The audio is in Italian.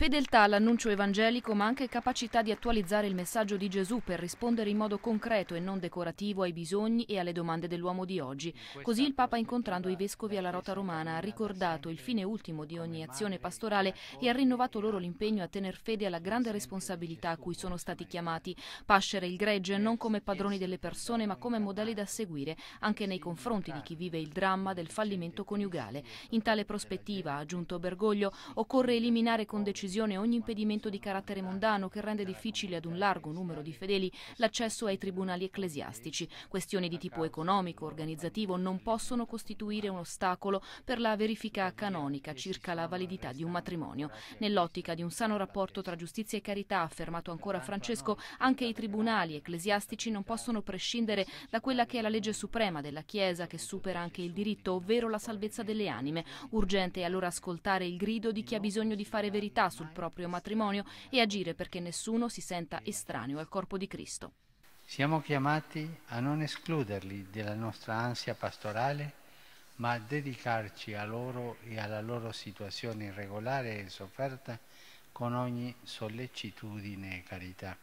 Fedeltà all'annuncio evangelico ma anche capacità di attualizzare il messaggio di Gesù per rispondere in modo concreto e non decorativo ai bisogni e alle domande dell'uomo di oggi. Così il Papa incontrando i vescovi alla Rota Romana ha ricordato il fine ultimo di ogni azione pastorale e ha rinnovato loro l'impegno a tener fede alla grande responsabilità a cui sono stati chiamati, pascere il gregge non come padroni delle persone ma come modelli da seguire anche nei confronti di chi vive il dramma del fallimento coniugale. In tale prospettiva, ha aggiunto Bergoglio, occorre eliminare con decisione decisione ogni impedimento di carattere mondano che rende difficile ad un largo numero di fedeli l'accesso ai tribunali ecclesiastici. Questioni di tipo economico, organizzativo non possono costituire un ostacolo per la verifica canonica circa la validità di un matrimonio. Nell'ottica di un sano rapporto tra giustizia e carità, ha affermato ancora Francesco, anche i tribunali ecclesiastici non possono prescindere da quella che è la legge suprema della Chiesa che supera anche il diritto, ovvero la salvezza delle anime. Urgente è allora ascoltare il grido di chi ha bisogno di fare verità sul proprio matrimonio e agire perché nessuno si senta estraneo al corpo di Cristo. Siamo chiamati a non escluderli della nostra ansia pastorale, ma a dedicarci a loro e alla loro situazione irregolare e sofferta con ogni sollecitudine e carità.